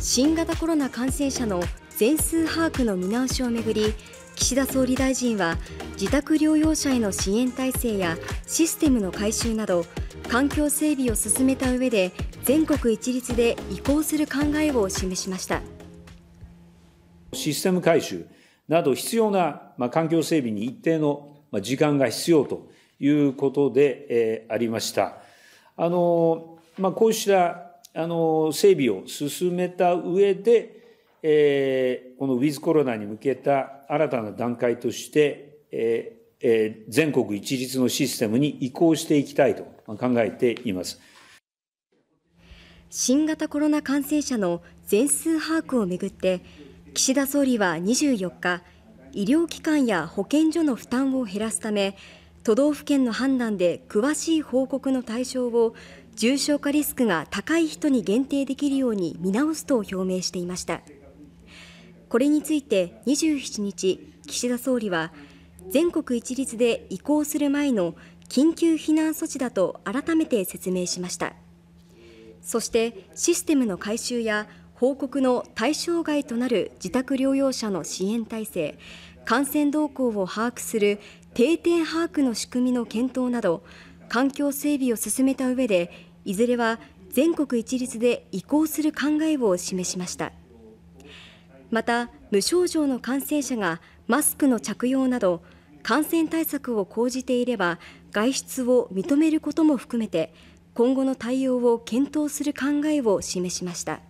新型コロナ感染者の全数把握の見直しをめぐり岸田総理大臣は自宅療養者への支援体制やシステムの改修など環境整備を進めた上で全国一律で移行する考えを示しましたシステム改修など必要な環境整備に一定の時間が必要ということでありました。あのまあ、こうしたあの整備を進めた上で、えー、このウィズコロナに向けた新たな段階として、えー全国一律のシステムに移行していきたいと考えています。新型コロナ感染者の全数把握をめぐって岸田総理は24日医療機関や保健所の負担を減らすため都道府県の判断で詳しい報告の対象を重症化リスクが高い人に限定できるように見直すと表明していましたこれについて27日岸田総理は全国一律で移行する前の緊急避難措置だと改めて説明しましたそしてシステムの改修や報告の対象外となる自宅療養者の支援体制感染動向を把握する定点把握の仕組みの検討など環境整備を進めた上でいずれは全国一律で移行する考えを示しましたまた無症状の感染者がマスクの着用など感染対策を講じていれば外出を認めることも含めて今後の対応を検討する考えを示しました。